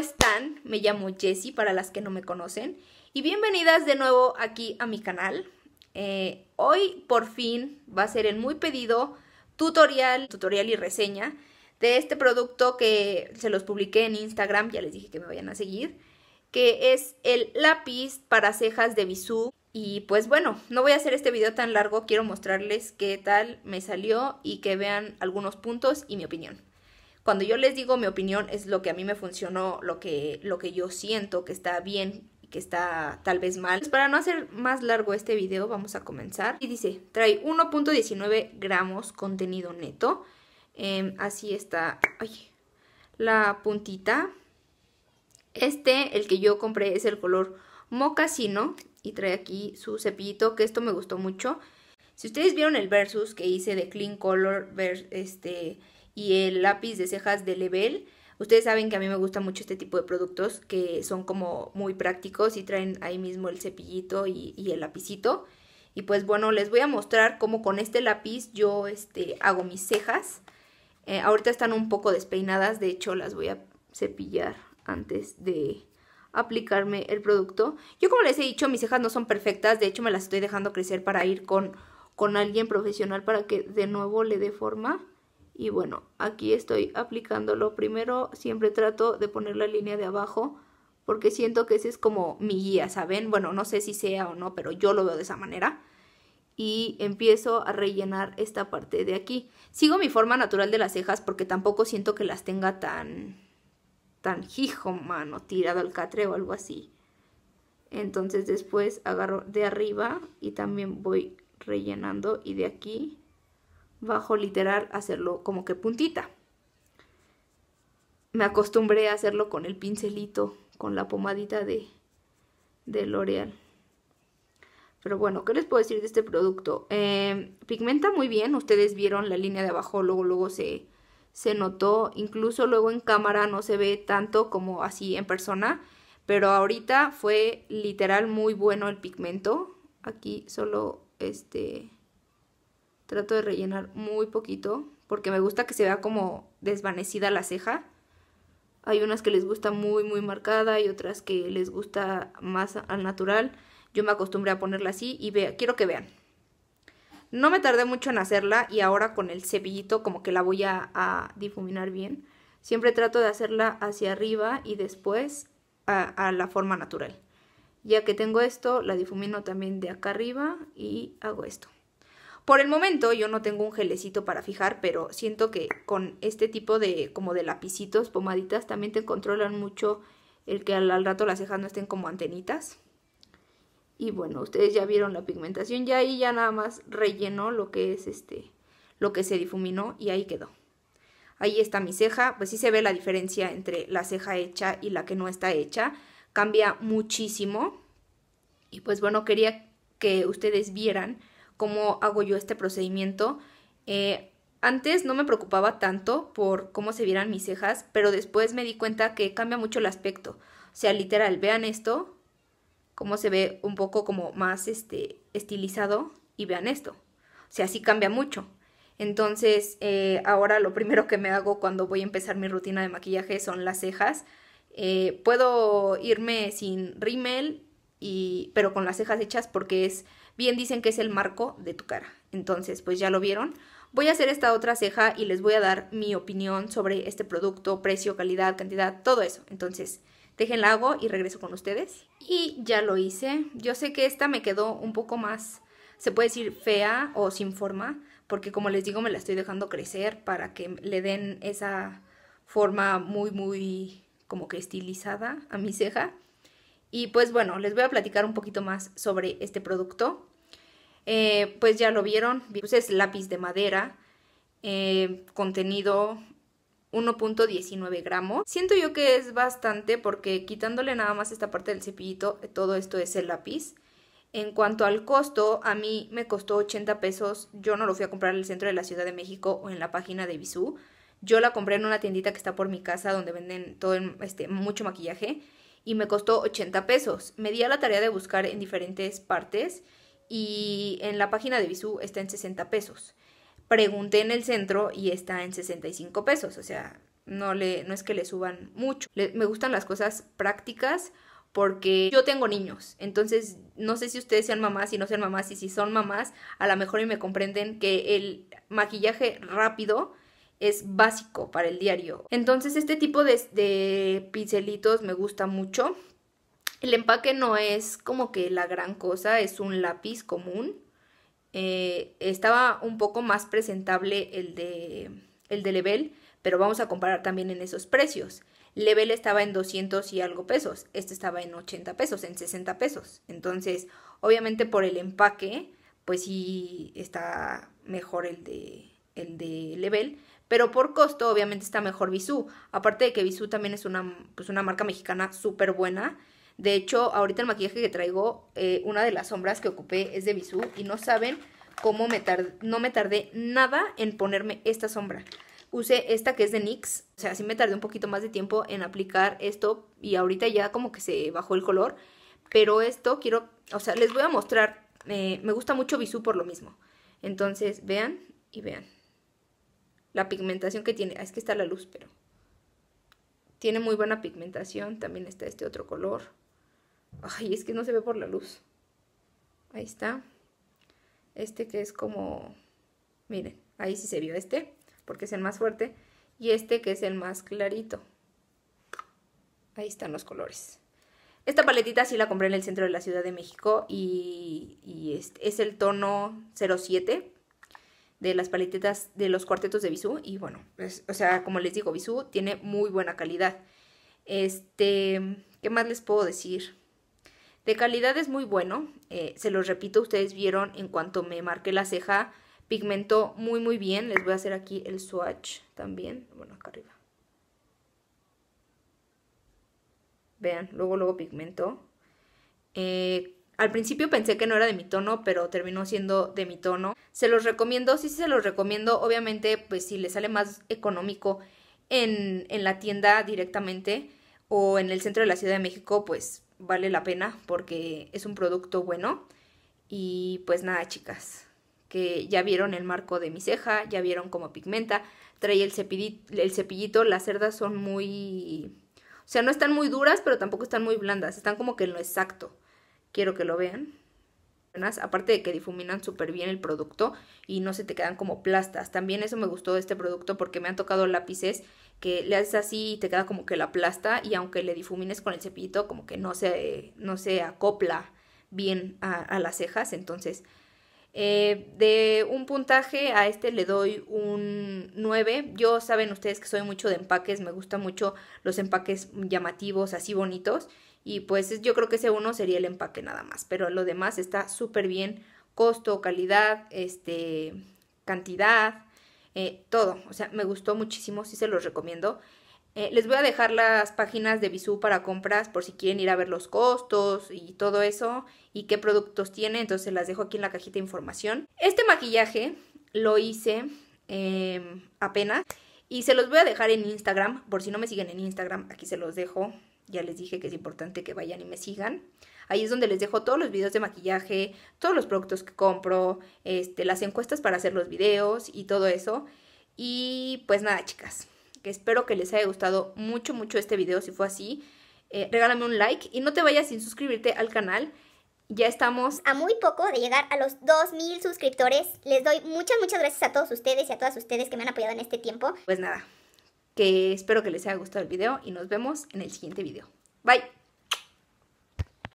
están? Me llamo Jessie para las que no me conocen y bienvenidas de nuevo aquí a mi canal. Eh, hoy por fin va a ser el muy pedido tutorial, tutorial y reseña de este producto que se los publiqué en Instagram, ya les dije que me vayan a seguir, que es el lápiz para cejas de Bisú. Y pues bueno, no voy a hacer este video tan largo, quiero mostrarles qué tal me salió y que vean algunos puntos y mi opinión. Cuando yo les digo mi opinión es lo que a mí me funcionó, lo que, lo que yo siento que está bien y que está tal vez mal. Pues para no hacer más largo este video, vamos a comenzar. Y dice, trae 1.19 gramos contenido neto. Em, así está ay, la puntita. Este, el que yo compré, es el color mocasino. Y trae aquí su cepillito, que esto me gustó mucho. Si ustedes vieron el versus que hice de Clean Color, ver, este y el lápiz de cejas de Level. Ustedes saben que a mí me gusta mucho este tipo de productos que son como muy prácticos y traen ahí mismo el cepillito y, el lapicito. Y pues bueno, les voy a mostrar cómo con este lápiz yo este, hago mis cejas. Eh, ahorita están un poco despeinadas, de hecho las voy a cepillar antes de aplicarme el producto. Yo como les he dicho, mis cejas no son perfectas, de hecho me las estoy dejando crecer para ir con, con alguien profesional para que de nuevo le dé forma y bueno aquí estoy aplicándolo primero siempre trato de poner la línea de abajo porque siento que ese es como mi guía saben bueno no sé si sea o no pero yo lo veo de esa manera y empiezo a rellenar esta parte de aquí. Sigo mi forma natural de las cejas porque tampoco siento que las tenga tan, tan hijo mano, tirado al catre o algo así. Entonces después agarro de arriba y también voy rellenando y de aquí bajo literal hacerlo como que puntita. Me acostumbré a hacerlo con el pincelito, con la pomadita de, de L'Oreal. Pero bueno, ¿qué les puedo decir de este producto? Em, pigmenta muy bien, ustedes vieron la línea de abajo, luego, luego se, se notó, incluso luego en cámara no se ve tanto como así en persona, pero ahorita fue literal muy bueno el pigmento. Aquí solo este Trato de rellenar muy poquito porque me gusta que se vea como desvanecida la ceja. Hay unas que les gusta muy muy marcada y otras que les gusta más al natural. Yo me acostumbré a ponerla así y quiero que vean. No me tardé mucho en hacerla y ahora con el cepillito como que la voy a, difuminar bien. Siempre trato de hacerla hacia arriba y después a, a la forma natural. Ya que tengo esto, la difumino también de acá arriba y hago esto. Por el momento yo no tengo un gelecito para fijar, pero siento que con este tipo de como de lapicitos, pomaditas, también te controlan mucho el que al, rato las cejas no estén como antenitas. Y bueno, ustedes ya vieron la pigmentación, ya ahí ya nada más rellenó lo que es este, lo que se difuminó y ahí quedó. Ahí está mi ceja, pues sí se ve la diferencia entre la ceja hecha y la que no está hecha, cambia muchísimo. Y pues bueno, quería que ustedes vieran cómo hago yo este procedimiento. Eh, antes no me preocupaba tanto por cómo se vieran mis cejas, pero después me di cuenta que cambia mucho el aspecto. O sea, literal, vean esto, cómo se ve un poco como más este, estilizado y vean esto. O sea, sí cambia mucho. Entonces, eh, ahora lo primero que me hago cuando voy a empezar mi rutina de maquillaje son las cejas. Eh, puedo irme sin rímel, y, pero con las cejas hechas porque es Bien dicen que es el marco de tu cara. Entonces, pues ya lo vieron. Voy a hacer esta otra ceja y les voy a dar mi opinión sobre este producto, precio, calidad, cantidad, todo eso. Entonces, déjenla hago y regreso con ustedes. Y ya lo hice. Yo sé que esta me quedó un poco más, se puede decir fea o sin forma, porque como les digo me la estoy dejando crecer para que le den esa forma muy, muy como que estilizada a mi ceja. Y pues bueno, les voy a platicar un poquito más sobre este producto. Eh, pues ya lo vieron, pues es lápiz de madera, eh, contenido 1.19 gramos. Siento yo que es bastante porque quitándole nada más esta parte del cepillito, todo esto es el lápiz. En cuanto al costo, a mí me costó 80 pesos. Yo no lo fui a comprar en el centro de la Ciudad de México o en la página de Bisú. Yo la compré en una tiendita que está por mi casa donde venden todo este mucho maquillaje y me costó 80 pesos. Me di a la tarea de buscar en diferentes partes y en la página de Bisú está en 60 pesos. Pregunté en el centro y está en 65 pesos, o sea, no, le, no es que le suban mucho. me gustan las cosas prácticas porque yo tengo niños, entonces no sé si ustedes sean mamás, y no sean mamás y si son mamás, a lo mejor me comprenden que el maquillaje rápido es básico para el diario. Entonces este tipo de pincelitos me gusta mucho. El empaque no es como que la gran cosa, es un lápiz común. Eh, estaba un poco más presentable el de, el de Level, pero vamos a comparar también en esos precios. Level estaba en 200 y algo pesos, este estaba en 80 pesos, en 60 pesos. Entonces, obviamente por el empaque, pues sí está mejor el de, el de Level, pero por costo obviamente está mejor Bisú. Aparte de que Bisú también es una, pues, una marca mexicana súper buena de hecho, ahorita el maquillaje que traigo, eh, una de las sombras que ocupé es de Bisú y no saben cómo me tardé, no me tardé nada en ponerme esta sombra. Usé esta que es de NYX, o sea, sí me tardé un poquito más de tiempo en aplicar esto y ahorita ya como que se bajó el color, pero esto quiero, o sea, les voy a mostrar, eh, me gusta mucho Bisú por lo mismo. Entonces, vean y vean la pigmentación que tiene, ah, es que está la luz, pero tiene muy buena pigmentación, también está este otro color. Ay, es que no se ve por la luz. Ahí está. Este que es como... Miren, ahí sí se vio este, porque es el más fuerte. Y este que es el más clarito. Ahí están los colores. Esta paletita sí la compré en el centro de la Ciudad de México y, este es el tono 07 de las paletitas de los cuartetos de Bisú. Y bueno, pues, o sea, como les digo, Bisú tiene muy buena calidad. Este, ¿qué más les puedo decir? De calidad es muy bueno, eh, se los repito, ustedes vieron en cuanto me marqué la ceja, pigmentó muy muy bien, les voy a hacer aquí el swatch también, bueno acá arriba. Vean, luego luego pigmentó. Eh, al principio pensé que no era de mi tono, pero terminó siendo de mi tono. Se los recomiendo, sí, sí se los recomiendo. Obviamente, pues si les sale más económico en, en la tienda directamente o en el centro de la Ciudad de México, pues vale la pena porque es un producto bueno. Y pues nada, chicas, que ya vieron el marco de mi ceja, ya vieron cómo pigmenta, trae el cepillito, el cepillito, las cerdas son muy... O sea, no están muy duras, pero tampoco están muy blandas, están como que en lo exacto. Quiero que lo vean aparte de que difuminan súper bien el producto y no se te quedan como plastas. También eso me gustó de este producto porque me han tocado lápices que le haces así y te queda como que la plasta y aunque le difumines con el cepillito como que no se, no se acopla bien a, las cejas. Entonces, eh, de un puntaje a este le doy un 9. Yo saben ustedes que soy mucho de empaques, me gustan mucho los empaques llamativos, así bonitos. Y pues yo creo que ese uno sería el empaque nada más, pero lo demás está súper bien, costo, calidad, este, cantidad, eh, todo. O sea, me gustó muchísimo, sí se los recomiendo. Eh, les voy a dejar las páginas de Bisú para compras por si quieren ir a ver los costos y todo eso y qué productos tiene, entonces las dejo aquí en la cajita de información. Este maquillaje lo hice em, apenas y se los voy a dejar en Instagram, por si no me siguen en Instagram, aquí se los dejo ya les dije que es importante que vayan y me sigan. Ahí es donde les dejo todos los videos de maquillaje, todos los productos que compro, este, las encuestas para hacer los videos y todo eso. Y pues nada, chicas, espero que les haya gustado mucho, mucho este video. Si fue así, eh, regálame un like y no te vayas sin suscribirte al canal. Ya estamos a muy poco de llegar a los 2.000 suscriptores. Les doy muchas, muchas gracias a todos ustedes y a todas ustedes que me han apoyado en este tiempo. Pues nada, que espero que les haya gustado el video y nos vemos en el siguiente video. Bye.